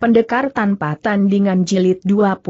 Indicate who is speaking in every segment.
Speaker 1: Pendekar tanpa tandingan jilid 24.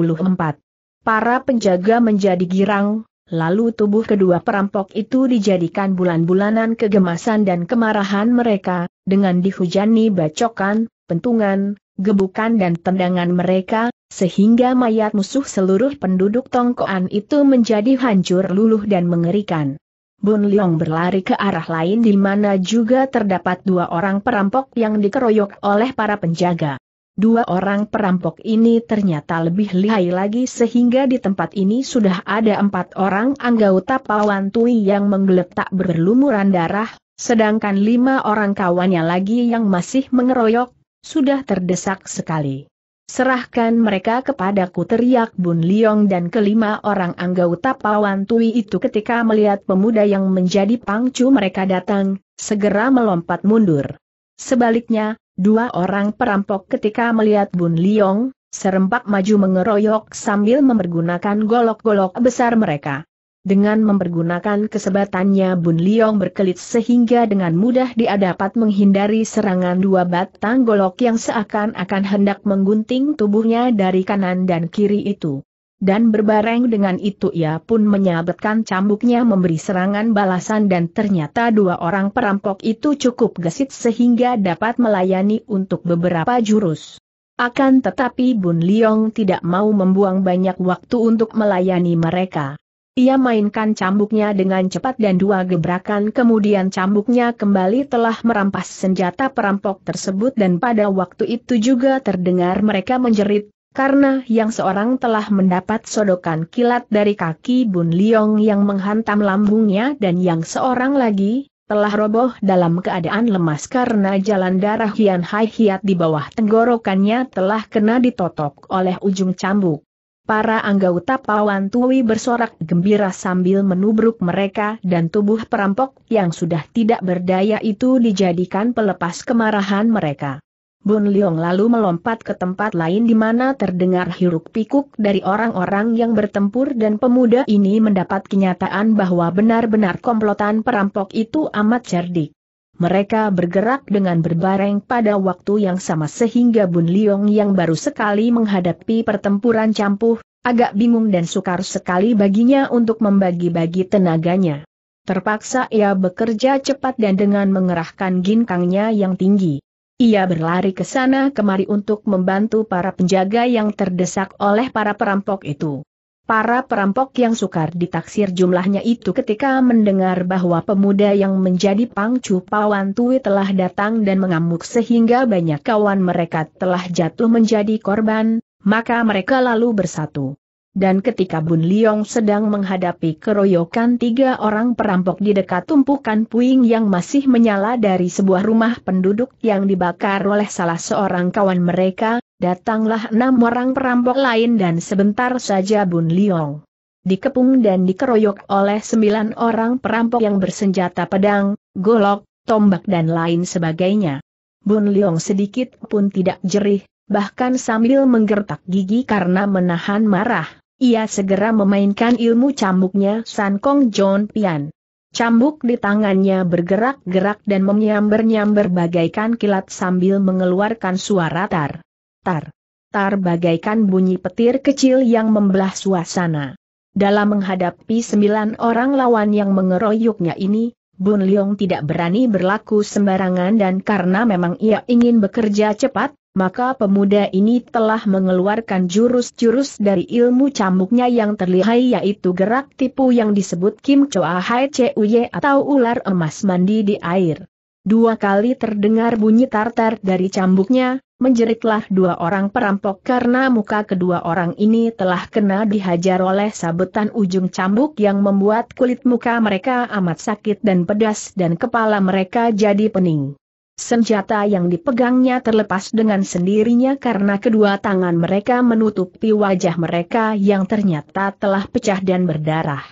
Speaker 1: Para penjaga menjadi girang, lalu tubuh kedua perampok itu dijadikan bulan-bulanan kegemasan dan kemarahan mereka, dengan dihujani bacokan, pentungan, gebukan dan tendangan mereka, sehingga mayat musuh seluruh penduduk tongkoan itu menjadi hancur luluh dan mengerikan. Bun Leong berlari ke arah lain di mana juga terdapat dua orang perampok yang dikeroyok oleh para penjaga. Dua orang perampok ini ternyata lebih lihai lagi sehingga di tempat ini sudah ada empat orang anggota Pawan Tui yang menggeletak berlumuran darah, sedangkan lima orang kawannya lagi yang masih mengeroyok, sudah terdesak sekali. Serahkan mereka kepadaku teriak Bun Liong dan kelima orang anggota Pawan Tui itu ketika melihat pemuda yang menjadi pangcu mereka datang, segera melompat mundur. Sebaliknya, Dua orang perampok ketika melihat Bun Liong, serempak maju mengeroyok sambil mempergunakan golok-golok besar mereka. Dengan mempergunakan kesebatannya Bun Liong berkelit sehingga dengan mudah dia dapat menghindari serangan dua batang golok yang seakan-akan hendak menggunting tubuhnya dari kanan dan kiri itu dan berbareng dengan itu ia pun menyabetkan cambuknya memberi serangan balasan dan ternyata dua orang perampok itu cukup gesit sehingga dapat melayani untuk beberapa jurus. Akan tetapi Bun Liong tidak mau membuang banyak waktu untuk melayani mereka. Ia mainkan cambuknya dengan cepat dan dua gebrakan kemudian cambuknya kembali telah merampas senjata perampok tersebut dan pada waktu itu juga terdengar mereka menjerit, karena yang seorang telah mendapat sodokan kilat dari kaki Bun Liong yang menghantam lambungnya dan yang seorang lagi, telah roboh dalam keadaan lemas karena jalan darah Hian Hai Hiat di bawah tenggorokannya telah kena ditotok oleh ujung cambuk. Para anggota Pawan Tui bersorak gembira sambil menubruk mereka dan tubuh perampok yang sudah tidak berdaya itu dijadikan pelepas kemarahan mereka. Bun Leong lalu melompat ke tempat lain di mana terdengar hiruk pikuk dari orang-orang yang bertempur dan pemuda ini mendapat kenyataan bahwa benar-benar komplotan perampok itu amat cerdik. Mereka bergerak dengan berbareng pada waktu yang sama sehingga Bun Leong yang baru sekali menghadapi pertempuran campuh, agak bingung dan sukar sekali baginya untuk membagi-bagi tenaganya. Terpaksa ia bekerja cepat dan dengan mengerahkan ginkangnya yang tinggi. Ia berlari ke sana kemari untuk membantu para penjaga yang terdesak oleh para perampok itu. Para perampok yang sukar ditaksir jumlahnya itu ketika mendengar bahwa pemuda yang menjadi pangcu Pawan Tui telah datang dan mengamuk sehingga banyak kawan mereka telah jatuh menjadi korban, maka mereka lalu bersatu. Dan ketika Bun Liong sedang menghadapi keroyokan tiga orang perampok di dekat tumpukan puing yang masih menyala dari sebuah rumah penduduk yang dibakar oleh salah seorang kawan mereka, datanglah enam orang perampok lain dan sebentar saja Bun Liong dikepung dan dikeroyok oleh sembilan orang perampok yang bersenjata pedang, golok, tombak dan lain sebagainya. Bun Liong sedikit pun tidak jerih, bahkan sambil menggertak gigi karena menahan marah ia segera memainkan ilmu cambuknya San Kong John Pian. Cambuk di tangannya bergerak-gerak dan menyamber-nyamber bagaikan kilat sambil mengeluarkan suara tar. Tar. Tar bagaikan bunyi petir kecil yang membelah suasana. Dalam menghadapi sembilan orang lawan yang mengeroyoknya ini, Bun Leong tidak berani berlaku sembarangan dan karena memang ia ingin bekerja cepat, maka pemuda ini telah mengeluarkan jurus-jurus dari ilmu cambuknya yang terlihai yaitu gerak tipu yang disebut Kim Choa Hai Cuy atau ular emas mandi di air. Dua kali terdengar bunyi tartar dari cambuknya, menjeritlah dua orang perampok karena muka kedua orang ini telah kena dihajar oleh sabetan ujung cambuk yang membuat kulit muka mereka amat sakit dan pedas dan kepala mereka jadi pening. Senjata yang dipegangnya terlepas dengan sendirinya karena kedua tangan mereka menutupi wajah mereka yang ternyata telah pecah dan berdarah.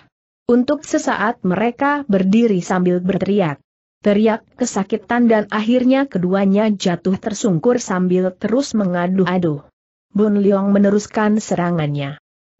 Speaker 1: Untuk sesaat mereka berdiri sambil berteriak. Teriak kesakitan dan akhirnya keduanya jatuh tersungkur sambil terus mengadu-adu. Bun Liang meneruskan serangannya.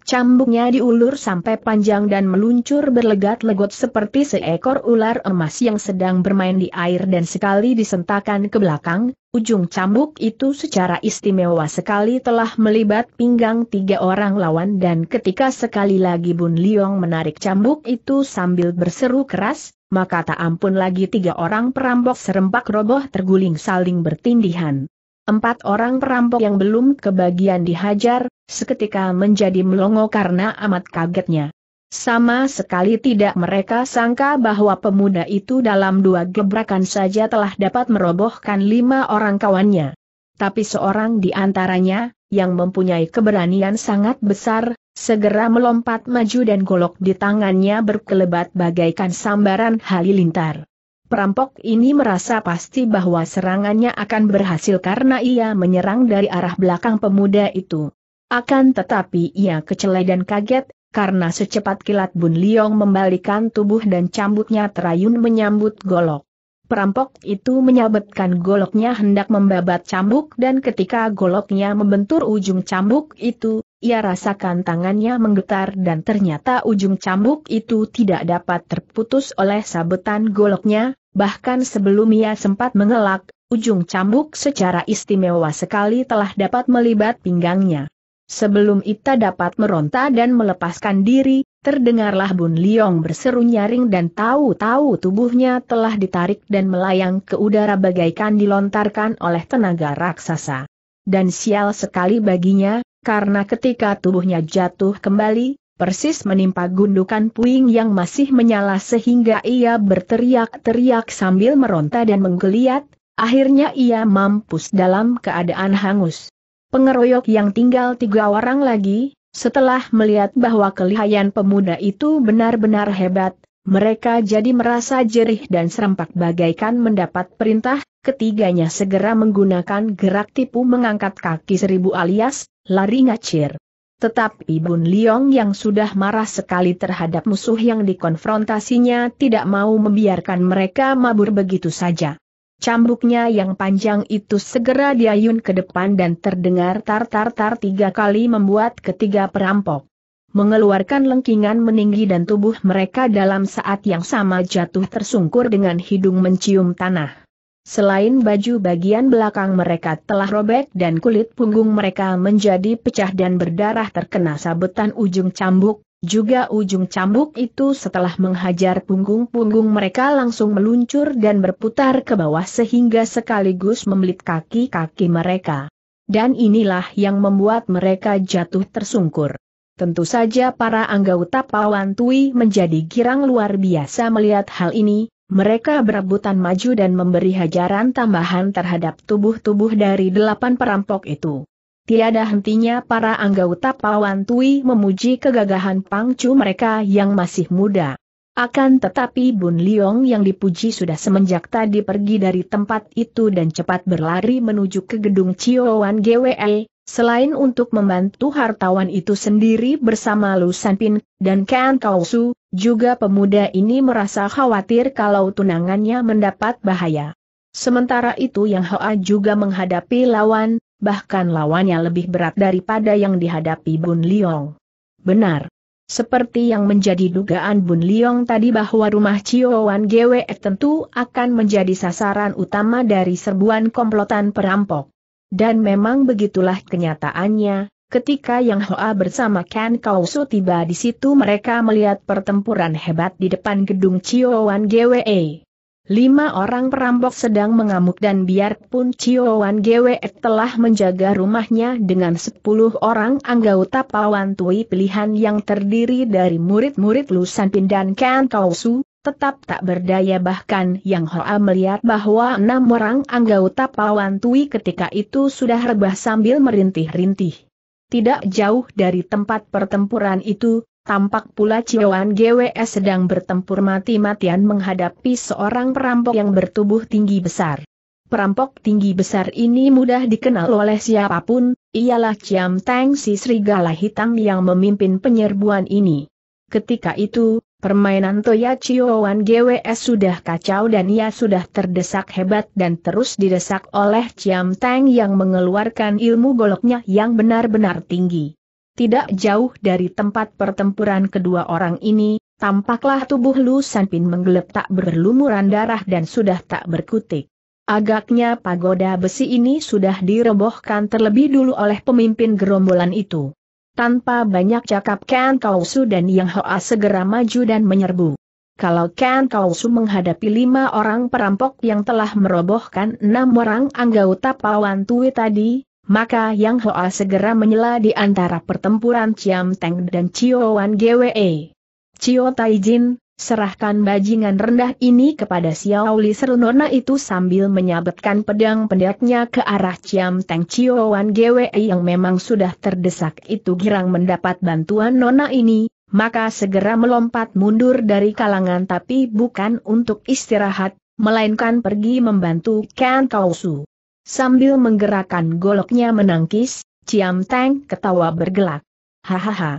Speaker 1: Cambuknya diulur sampai panjang dan meluncur berlegat-legot seperti seekor ular emas yang sedang bermain di air dan sekali disentakan ke belakang, ujung cambuk itu secara istimewa sekali telah melibat pinggang tiga orang lawan dan ketika sekali lagi Bun Liong menarik cambuk itu sambil berseru keras, maka tak ampun lagi tiga orang perampok serempak roboh terguling saling bertindihan. Empat orang perampok yang belum kebagian dihajar, seketika menjadi melongo karena amat kagetnya. Sama sekali tidak mereka sangka bahwa pemuda itu dalam dua gebrakan saja telah dapat merobohkan lima orang kawannya. Tapi seorang di antaranya, yang mempunyai keberanian sangat besar, segera melompat maju dan golok di tangannya berkelebat bagaikan sambaran halilintar. Perampok ini merasa pasti bahwa serangannya akan berhasil karena ia menyerang dari arah belakang pemuda itu. Akan tetapi ia kecelai dan kaget, karena secepat kilat Bun Liong membalikan tubuh dan cambuknya terayun menyambut golok. Perampok itu menyabetkan goloknya hendak membabat cambuk dan ketika goloknya membentur ujung cambuk itu, ia rasakan tangannya menggetar dan ternyata ujung cambuk itu tidak dapat terputus oleh sabetan goloknya, Bahkan sebelum ia sempat mengelak, ujung cambuk secara istimewa sekali telah dapat melibat pinggangnya. Sebelum Ita dapat meronta dan melepaskan diri, terdengarlah Bun Liong berseru nyaring dan tahu-tahu tubuhnya telah ditarik dan melayang ke udara bagaikan dilontarkan oleh tenaga raksasa. Dan sial sekali baginya, karena ketika tubuhnya jatuh kembali, persis menimpa gundukan puing yang masih menyala sehingga ia berteriak-teriak sambil meronta dan menggeliat, akhirnya ia mampus dalam keadaan hangus. Pengeroyok yang tinggal tiga orang lagi, setelah melihat bahwa kelihayan pemuda itu benar-benar hebat, mereka jadi merasa jerih dan serempak bagaikan mendapat perintah, ketiganya segera menggunakan gerak tipu mengangkat kaki seribu alias, lari ngacir. Tetapi Bun Liong yang sudah marah sekali terhadap musuh yang dikonfrontasinya tidak mau membiarkan mereka mabur begitu saja. Cambuknya yang panjang itu segera diayun ke depan dan terdengar tar-tar-tar tiga kali membuat ketiga perampok mengeluarkan lengkingan meninggi dan tubuh mereka dalam saat yang sama jatuh tersungkur dengan hidung mencium tanah. Selain baju bagian belakang mereka telah robek dan kulit punggung mereka menjadi pecah dan berdarah terkena sabetan ujung cambuk, juga ujung cambuk itu setelah menghajar punggung-punggung mereka langsung meluncur dan berputar ke bawah sehingga sekaligus membelit kaki-kaki mereka. Dan inilah yang membuat mereka jatuh tersungkur. Tentu saja para anggota Pawan Tui menjadi girang luar biasa melihat hal ini, mereka berebutan maju dan memberi hajaran tambahan terhadap tubuh-tubuh dari delapan perampok itu. Tiada hentinya para anggota Pawan Tui memuji kegagahan pangcu mereka yang masih muda. Akan tetapi Bun Liong yang dipuji sudah semenjak tadi pergi dari tempat itu dan cepat berlari menuju ke gedung Cioan GWE, selain untuk membantu hartawan itu sendiri bersama Lu Sanpin dan Kan Kausu, juga pemuda ini merasa khawatir kalau tunangannya mendapat bahaya. Sementara itu Yang Hoa juga menghadapi lawan, bahkan lawannya lebih berat daripada yang dihadapi Bun Liong. Benar. Seperti yang menjadi dugaan Bun Liong tadi bahwa rumah Ciowan GWE tentu akan menjadi sasaran utama dari serbuan komplotan perampok. Dan memang begitulah kenyataannya, Ketika Yang Hoa bersama Ken Kausu tiba di situ mereka melihat pertempuran hebat di depan gedung Chiowan GWE. Lima orang perampok sedang mengamuk dan biarpun Chiowan GWE telah menjaga rumahnya dengan sepuluh orang anggota Pawan Tui pilihan yang terdiri dari murid-murid Lusan Pin dan Ken Kausu, tetap tak berdaya bahkan Yang Hoa melihat bahwa enam orang anggota Pawan Tui ketika itu sudah rebah sambil merintih-rintih. Tidak jauh dari tempat pertempuran itu, tampak pula Ciawan GWS sedang bertempur mati-matian menghadapi seorang perampok yang bertubuh tinggi besar. Perampok tinggi besar ini mudah dikenal oleh siapapun, ialah Ciam Teng si serigala hitam yang memimpin penyerbuan ini. Ketika itu, Permainan Toya Wan GWS sudah kacau dan ia sudah terdesak hebat dan terus didesak oleh Chiam Tang yang mengeluarkan ilmu goloknya yang benar-benar tinggi. Tidak jauh dari tempat pertempuran kedua orang ini, tampaklah tubuh Lu Sanpin menggeletak berlumuran darah dan sudah tak berkutik. Agaknya pagoda besi ini sudah direbohkan terlebih dulu oleh pemimpin gerombolan itu. Tanpa banyak cakap Ken Kausu dan Yang Hoa segera maju dan menyerbu. Kalau Ken Kausu menghadapi lima orang perampok yang telah merobohkan enam orang anggota Pawan Tui tadi, maka Yang Hoa segera menyela di antara pertempuran Ciam Teng dan Wan Gwe. Cio Taijin, Serahkan bajingan rendah ini kepada Xiao Li seru Nona itu sambil menyabetkan pedang pendeknya ke arah Ciam Teng Chioan Gwe yang memang sudah terdesak itu girang mendapat bantuan Nona ini, maka segera melompat mundur dari kalangan tapi bukan untuk istirahat, melainkan pergi membantu Kan Kausu Sambil menggerakkan goloknya menangkis, Ciam Teng ketawa bergelak. Hahaha.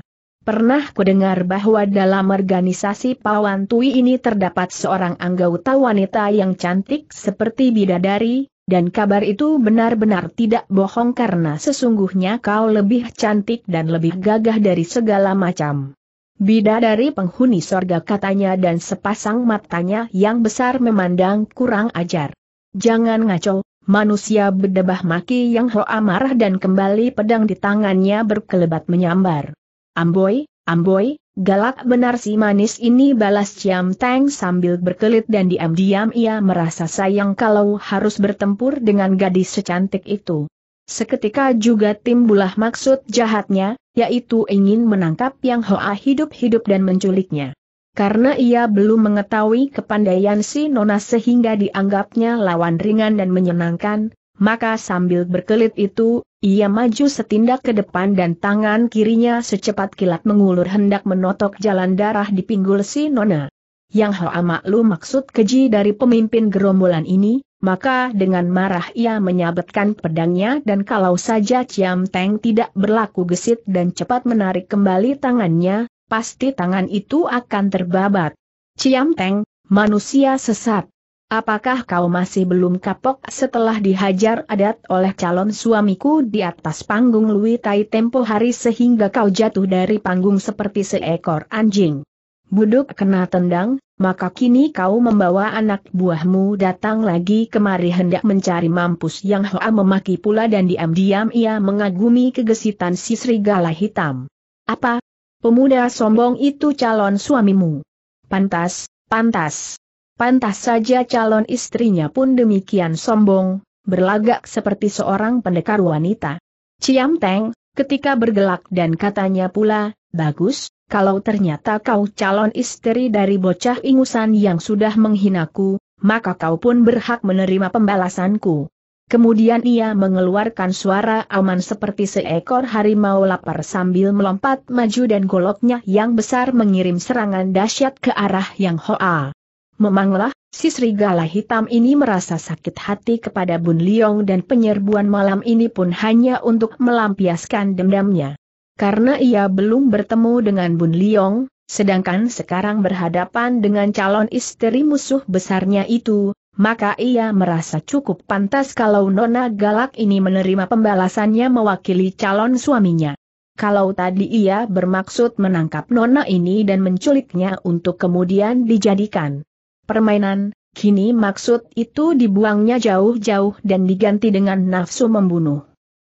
Speaker 1: Pernah dengar bahwa dalam organisasi pawan Tui ini terdapat seorang anggota wanita yang cantik seperti bidadari, dan kabar itu benar-benar tidak bohong karena sesungguhnya kau lebih cantik dan lebih gagah dari segala macam. Bidadari penghuni sorga katanya dan sepasang matanya yang besar memandang kurang ajar. Jangan ngaco, manusia berdebah maki yang hoa marah dan kembali pedang di tangannya berkelebat menyambar. Amboi, amboi, galak benar si manis ini balas Ciam Teng sambil berkelit dan diam-diam ia merasa sayang kalau harus bertempur dengan gadis secantik itu. Seketika juga timbulah maksud jahatnya, yaitu ingin menangkap Yang Hoa hidup-hidup dan menculiknya. Karena ia belum mengetahui kepandaian si Nona sehingga dianggapnya lawan ringan dan menyenangkan, maka sambil berkelit itu, ia maju setindak ke depan dan tangan kirinya secepat kilat mengulur hendak menotok jalan darah di pinggul si Nona. Yang Hoa maklum maksud keji dari pemimpin gerombolan ini, maka dengan marah ia menyabetkan pedangnya dan kalau saja Ciam Teng tidak berlaku gesit dan cepat menarik kembali tangannya, pasti tangan itu akan terbabat. Ciam Teng, manusia sesat. Apakah kau masih belum kapok setelah dihajar adat oleh calon suamiku di atas panggung Lui Tai tempo hari sehingga kau jatuh dari panggung seperti seekor anjing? Buduk kena tendang, maka kini kau membawa anak buahmu datang lagi kemari hendak mencari mampus yang Hoa memaki pula dan diam-diam ia mengagumi kegesitan si serigala hitam. Apa? Pemuda sombong itu calon suamimu. Pantas, pantas. Pantas saja calon istrinya pun demikian sombong, berlagak seperti seorang pendekar wanita. Ciam Teng, ketika bergelak dan katanya pula, bagus, kalau ternyata kau calon istri dari bocah ingusan yang sudah menghinaku, maka kau pun berhak menerima pembalasanku. Kemudian ia mengeluarkan suara aman seperti seekor harimau lapar sambil melompat maju dan goloknya yang besar mengirim serangan dahsyat ke arah Yang Hoa. Memanglah, si serigala hitam ini merasa sakit hati kepada Bun Liong dan penyerbuan malam ini pun hanya untuk melampiaskan dendamnya. Karena ia belum bertemu dengan Bun Liong, sedangkan sekarang berhadapan dengan calon istri musuh besarnya itu, maka ia merasa cukup pantas kalau Nona Galak ini menerima pembalasannya mewakili calon suaminya. Kalau tadi ia bermaksud menangkap Nona ini dan menculiknya untuk kemudian dijadikan permainan, kini maksud itu dibuangnya jauh-jauh dan diganti dengan nafsu membunuh.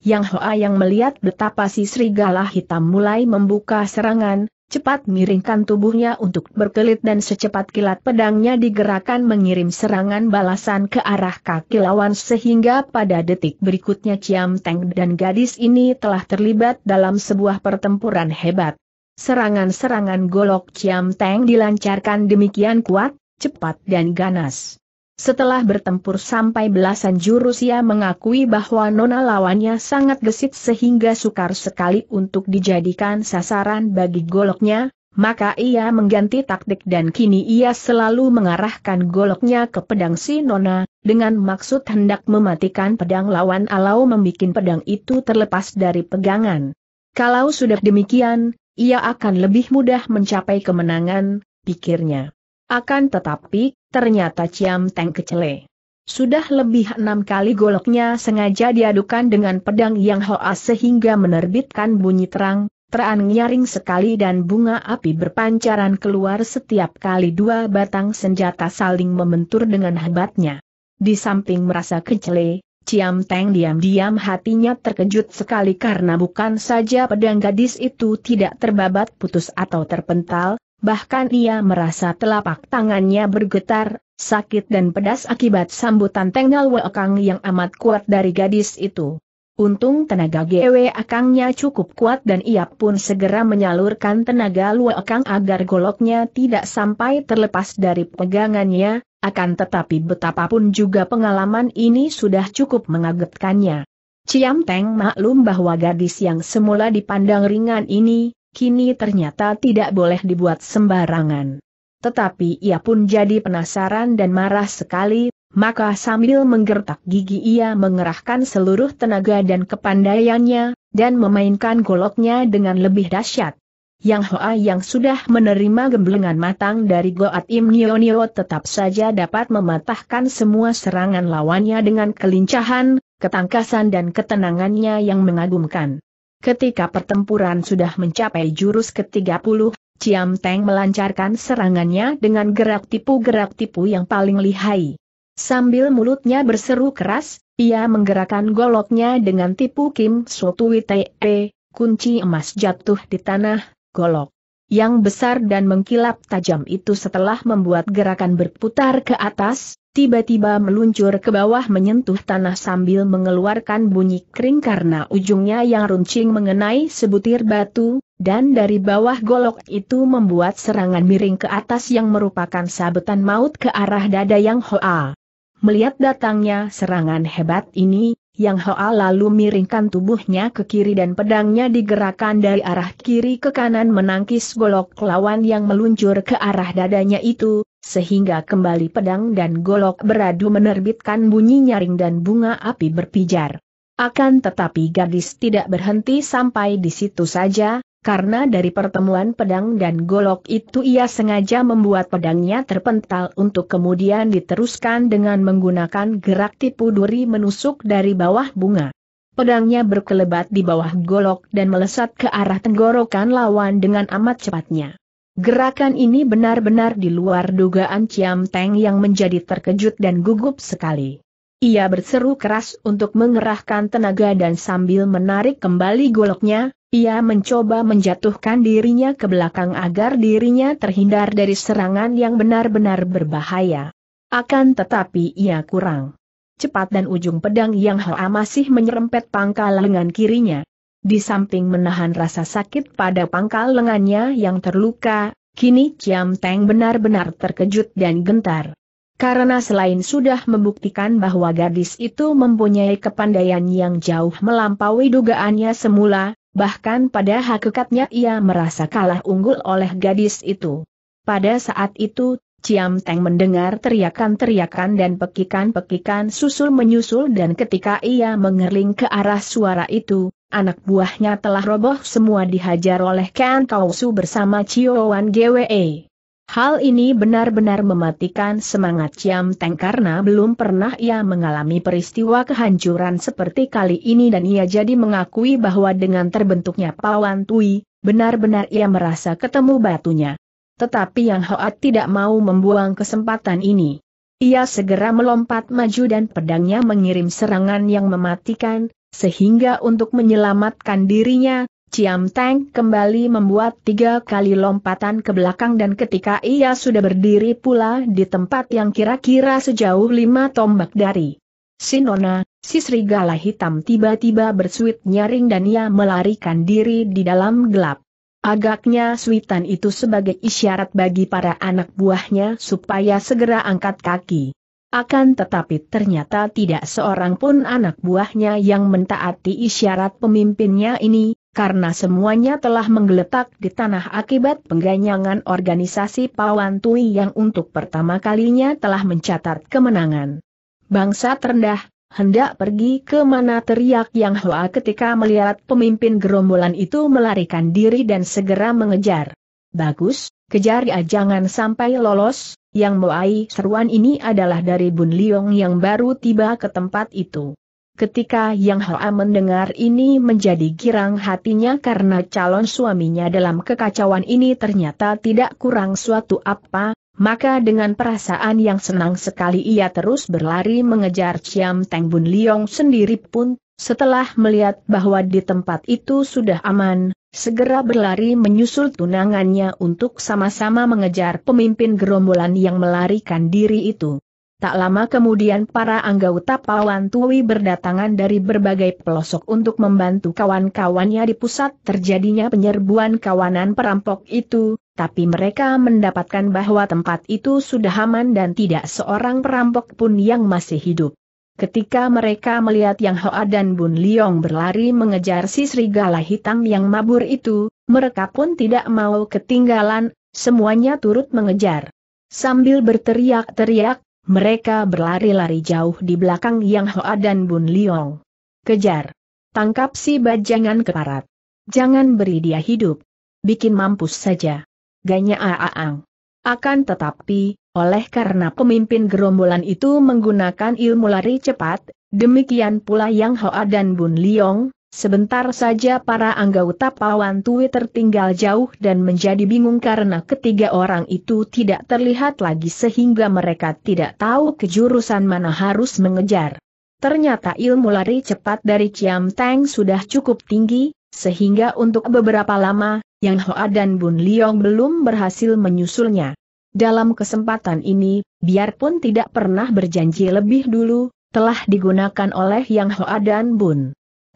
Speaker 1: Yang Hoa yang melihat betapa si serigala hitam mulai membuka serangan, cepat miringkan tubuhnya untuk berkelit dan secepat kilat pedangnya digerakkan mengirim serangan balasan ke arah kaki lawan sehingga pada detik berikutnya Ciam Teng dan gadis ini telah terlibat dalam sebuah pertempuran hebat. Serangan-serangan golok Ciam Teng dilancarkan demikian kuat, cepat dan ganas. Setelah bertempur sampai belasan jurus ia mengakui bahwa nona lawannya sangat gesit sehingga sukar sekali untuk dijadikan sasaran bagi goloknya, maka ia mengganti taktik dan kini ia selalu mengarahkan goloknya ke pedang si nona, dengan maksud hendak mematikan pedang lawan alau membuat pedang itu terlepas dari pegangan. Kalau sudah demikian, ia akan lebih mudah mencapai kemenangan, pikirnya. Akan tetapi, ternyata Ciam Teng kecele. Sudah lebih enam kali goloknya sengaja diadukan dengan pedang yang hoa sehingga menerbitkan bunyi terang, terang nyaring sekali dan bunga api berpancaran keluar setiap kali dua batang senjata saling membentur dengan hebatnya. Di samping merasa kecele, Ciam Teng diam-diam hatinya terkejut sekali karena bukan saja pedang gadis itu tidak terbabat putus atau terpental, bahkan ia merasa telapak tangannya bergetar, sakit dan pedas akibat sambutan Tenggal Weokang yang amat kuat dari gadis itu. Untung tenaga GW akangnya cukup kuat dan ia pun segera menyalurkan tenaga Luakang agar goloknya tidak sampai terlepas dari pegangannya, akan tetapi betapapun juga pengalaman ini sudah cukup mengagetkannya. Ciam Teng maklum bahwa gadis yang semula dipandang ringan ini, kini ternyata tidak boleh dibuat sembarangan. Tetapi ia pun jadi penasaran dan marah sekali, maka sambil menggertak gigi ia mengerahkan seluruh tenaga dan kepandaiannya, dan memainkan goloknya dengan lebih dahsyat. Yang Hoa yang sudah menerima gemblengan matang dari Goat Im Nio Nio tetap saja dapat mematahkan semua serangan lawannya dengan kelincahan, ketangkasan dan ketenangannya yang mengagumkan. Ketika pertempuran sudah mencapai jurus ke-30, Ciam Teng melancarkan serangannya dengan gerak tipu-gerak tipu yang paling lihai. Sambil mulutnya berseru keras, ia menggerakkan goloknya dengan tipu Kim Sotui Te, kunci emas jatuh di tanah, golok yang besar dan mengkilap tajam itu setelah membuat gerakan berputar ke atas, tiba-tiba meluncur ke bawah menyentuh tanah sambil mengeluarkan bunyi kering karena ujungnya yang runcing mengenai sebutir batu, dan dari bawah golok itu membuat serangan miring ke atas yang merupakan sabetan maut ke arah dada yang Hoa. Melihat datangnya serangan hebat ini, yang Hoa lalu miringkan tubuhnya ke kiri dan pedangnya digerakkan dari arah kiri ke kanan menangkis golok lawan yang meluncur ke arah dadanya itu, sehingga kembali pedang dan golok beradu menerbitkan bunyi nyaring dan bunga api berpijar. Akan tetapi gadis tidak berhenti sampai di situ saja, karena dari pertemuan pedang dan golok itu ia sengaja membuat pedangnya terpental untuk kemudian diteruskan dengan menggunakan gerak tipu duri menusuk dari bawah bunga. Pedangnya berkelebat di bawah golok dan melesat ke arah tenggorokan lawan dengan amat cepatnya. Gerakan ini benar-benar di luar dugaan Ciam Teng yang menjadi terkejut dan gugup sekali. Ia berseru keras untuk mengerahkan tenaga dan sambil menarik kembali goloknya, ia mencoba menjatuhkan dirinya ke belakang agar dirinya terhindar dari serangan yang benar-benar berbahaya. Akan tetapi ia kurang cepat dan ujung pedang yang Hoa masih menyerempet pangkal lengan kirinya. Di samping menahan rasa sakit pada pangkal lengannya yang terluka, kini Ciam Teng benar-benar terkejut dan gentar. Karena selain sudah membuktikan bahwa gadis itu mempunyai kepandaian yang jauh melampaui dugaannya semula, bahkan pada hakikatnya ia merasa kalah unggul oleh gadis itu. Pada saat itu, Ciam Teng mendengar teriakan-teriakan dan pekikan-pekikan susul-menyusul dan ketika ia mengerling ke arah suara itu, anak buahnya telah roboh semua dihajar oleh Kan Kausu bersama Wan GWE. Hal ini benar-benar mematikan semangat Ciam Teng karena belum pernah ia mengalami peristiwa kehancuran seperti kali ini dan ia jadi mengakui bahwa dengan terbentuknya Pawan Tui, benar-benar ia merasa ketemu batunya. Tetapi Yang Hoat tidak mau membuang kesempatan ini. Ia segera melompat maju dan pedangnya mengirim serangan yang mematikan, sehingga untuk menyelamatkan dirinya, Ciam Teng kembali membuat tiga kali lompatan ke belakang dan ketika ia sudah berdiri pula di tempat yang kira-kira sejauh lima tombak dari Sinona, si serigala hitam tiba-tiba bersuit nyaring dan ia melarikan diri di dalam gelap. Agaknya suitan itu sebagai isyarat bagi para anak buahnya supaya segera angkat kaki. Akan tetapi ternyata tidak seorang pun anak buahnya yang mentaati isyarat pemimpinnya ini, karena semuanya telah menggeletak di tanah akibat pengganyangan organisasi Pawan Tui yang untuk pertama kalinya telah mencatat kemenangan. Bangsa terendah, hendak pergi ke mana teriak Yang hua ketika melihat pemimpin gerombolan itu melarikan diri dan segera mengejar. Bagus, kejar ya jangan sampai lolos, Yang Moai seruan ini adalah dari Bun Liong yang baru tiba ke tempat itu. Ketika Yang Hoa mendengar ini menjadi girang hatinya karena calon suaminya dalam kekacauan ini ternyata tidak kurang suatu apa, maka dengan perasaan yang senang sekali ia terus berlari mengejar Chiam Teng Bun Liong sendiri pun, setelah melihat bahwa di tempat itu sudah aman, segera berlari menyusul tunangannya untuk sama-sama mengejar pemimpin gerombolan yang melarikan diri itu. Tak lama kemudian para anggota Pawan Tui berdatangan dari berbagai pelosok untuk membantu kawan-kawannya di pusat terjadinya penyerbuan kawanan perampok itu, tapi mereka mendapatkan bahwa tempat itu sudah aman dan tidak seorang perampok pun yang masih hidup. Ketika mereka melihat Yang Hoa dan Bun Liong berlari mengejar si serigala hitam yang mabur itu, mereka pun tidak mau ketinggalan, semuanya turut mengejar. Sambil berteriak-teriak, mereka berlari-lari jauh di belakang Yang Hoa dan Bun Liong. Kejar! Tangkap si bajangan keparat. Jangan beri dia hidup. Bikin mampus saja. Ganya Aaang. Akan tetapi, oleh karena pemimpin gerombolan itu menggunakan ilmu lari cepat, demikian pula Yang Hoa dan Bun Liong, Sebentar saja para anggota Pawan Tui tertinggal jauh dan menjadi bingung karena ketiga orang itu tidak terlihat lagi sehingga mereka tidak tahu kejurusan mana harus mengejar. Ternyata ilmu lari cepat dari Ciam Tang sudah cukup tinggi, sehingga untuk beberapa lama, Yang Hoa dan Bun Liong belum berhasil menyusulnya. Dalam kesempatan ini, biarpun tidak pernah berjanji lebih dulu, telah digunakan oleh Yang Hoa dan Bun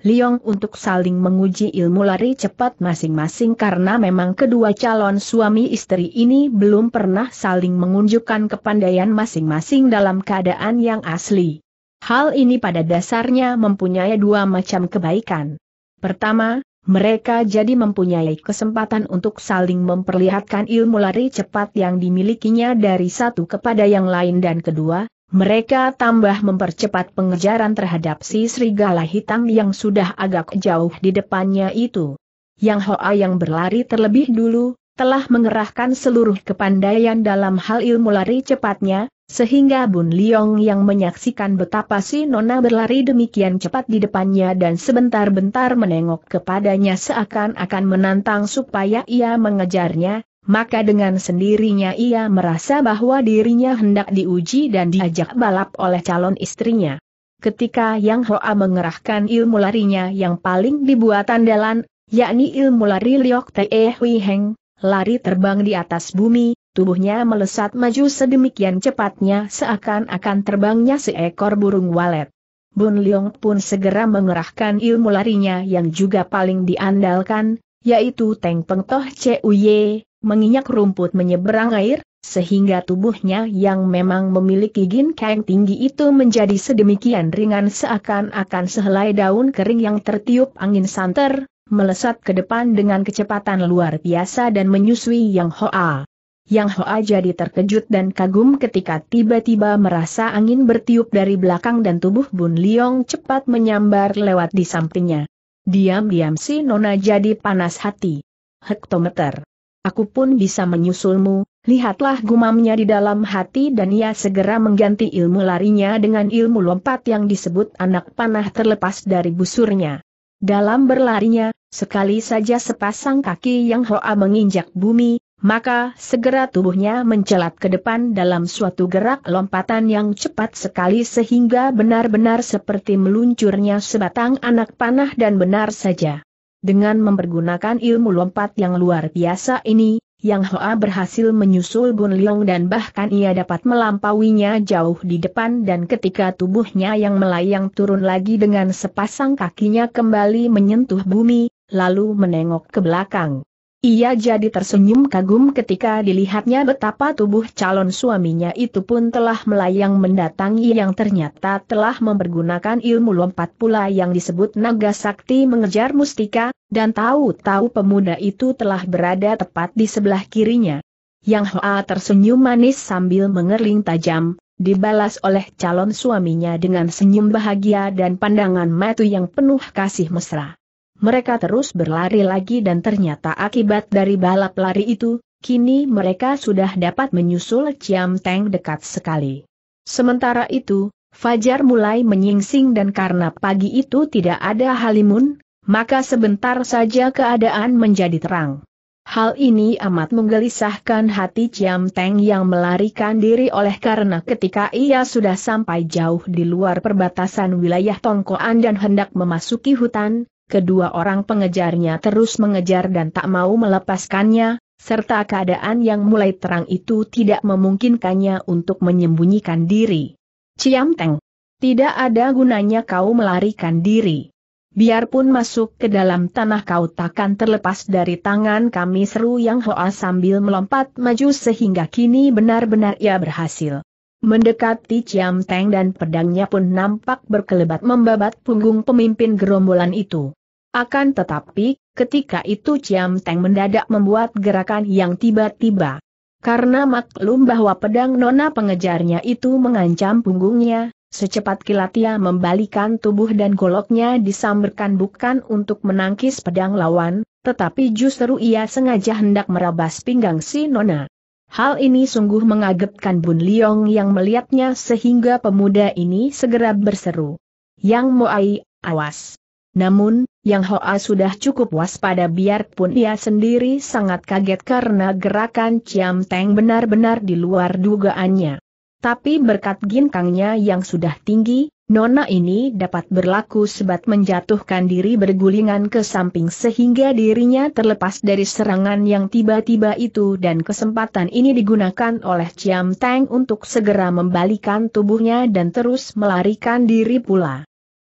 Speaker 1: Liong untuk saling menguji ilmu lari cepat masing-masing karena memang kedua calon suami istri ini belum pernah saling mengunjukkan kepandaian masing-masing dalam keadaan yang asli. Hal ini pada dasarnya mempunyai dua macam kebaikan. Pertama, mereka jadi mempunyai kesempatan untuk saling memperlihatkan ilmu lari cepat yang dimilikinya dari satu kepada yang lain dan kedua, mereka tambah mempercepat pengejaran terhadap si serigala hitam yang sudah agak jauh di depannya itu. Yang Hoa yang berlari terlebih dulu, telah mengerahkan seluruh kepandaian dalam hal ilmu lari cepatnya, sehingga Bun Liong yang menyaksikan betapa si Nona berlari demikian cepat di depannya dan sebentar-bentar menengok kepadanya seakan-akan menantang supaya ia mengejarnya, maka dengan sendirinya ia merasa bahwa dirinya hendak diuji dan diajak balap oleh calon istrinya. Ketika Yang Hoa mengerahkan ilmu larinya yang paling dibuat andalan, yakni ilmu lari Liok Tae Hui Heng, lari terbang di atas bumi, tubuhnya melesat maju sedemikian cepatnya seakan-akan terbangnya seekor burung walet. Bun Leong pun segera mengerahkan ilmu larinya yang juga paling diandalkan, yaitu Teng Peng Toh uye menginjak rumput menyeberang air, sehingga tubuhnya yang memang memiliki ginkang tinggi itu menjadi sedemikian ringan seakan-akan sehelai daun kering yang tertiup angin santer, melesat ke depan dengan kecepatan luar biasa dan menyusui Yang Hoa. Yang Hoa jadi terkejut dan kagum ketika tiba-tiba merasa angin bertiup dari belakang dan tubuh Bun Liong cepat menyambar lewat di sampingnya. Diam-diam si Nona jadi panas hati. Hektometer. Aku pun bisa menyusulmu, lihatlah gumamnya di dalam hati dan ia segera mengganti ilmu larinya dengan ilmu lompat yang disebut anak panah terlepas dari busurnya. Dalam berlarinya, sekali saja sepasang kaki yang Hoa menginjak bumi, maka segera tubuhnya mencelat ke depan dalam suatu gerak lompatan yang cepat sekali sehingga benar-benar seperti meluncurnya sebatang anak panah dan benar saja. Dengan mempergunakan ilmu lompat yang luar biasa ini, Yang Hoa berhasil menyusul Bun Leong dan bahkan ia dapat melampauinya jauh di depan dan ketika tubuhnya yang melayang turun lagi dengan sepasang kakinya kembali menyentuh bumi, lalu menengok ke belakang. Ia jadi tersenyum kagum ketika dilihatnya betapa tubuh calon suaminya itu pun telah melayang mendatangi yang ternyata telah mempergunakan ilmu lompat pula yang disebut naga sakti mengejar mustika, dan tahu-tahu pemuda itu telah berada tepat di sebelah kirinya. Yang Hoa tersenyum manis sambil mengerling tajam, dibalas oleh calon suaminya dengan senyum bahagia dan pandangan matu yang penuh kasih mesra. Mereka terus berlari lagi dan ternyata akibat dari balap lari itu, kini mereka sudah dapat menyusul Ciam Teng dekat sekali. Sementara itu, Fajar mulai menyingsing dan karena pagi itu tidak ada halimun, maka sebentar saja keadaan menjadi terang. Hal ini amat menggelisahkan hati Ciam Teng yang melarikan diri oleh karena ketika ia sudah sampai jauh di luar perbatasan wilayah Tongkoan dan hendak memasuki hutan, kedua orang pengejarnya terus mengejar dan tak mau melepaskannya, serta keadaan yang mulai terang itu tidak memungkinkannya untuk menyembunyikan diri. Ciam Teng, tidak ada gunanya kau melarikan diri. Biarpun masuk ke dalam tanah kau takkan terlepas dari tangan kami seru yang Hoa sambil melompat maju sehingga kini benar-benar ia berhasil. Mendekati Ciam Teng dan pedangnya pun nampak berkelebat membabat punggung pemimpin gerombolan itu. Akan tetapi, ketika itu Ciam Teng mendadak membuat gerakan yang tiba-tiba. Karena maklum bahwa pedang nona pengejarnya itu mengancam punggungnya, Secepat kilat ia membalikan tubuh dan goloknya disamberkan bukan untuk menangkis pedang lawan, tetapi justru ia sengaja hendak merabas pinggang si Nona. Hal ini sungguh mengagetkan Bun Liong yang melihatnya sehingga pemuda ini segera berseru. Yang Moai, awas! Namun, Yang Hoa sudah cukup waspada biarpun ia sendiri sangat kaget karena gerakan Ciam Teng benar-benar di luar dugaannya. Tapi berkat ginkangnya yang sudah tinggi, nona ini dapat berlaku sebat menjatuhkan diri bergulingan ke samping sehingga dirinya terlepas dari serangan yang tiba-tiba itu dan kesempatan ini digunakan oleh Ciam Teng untuk segera membalikan tubuhnya dan terus melarikan diri pula.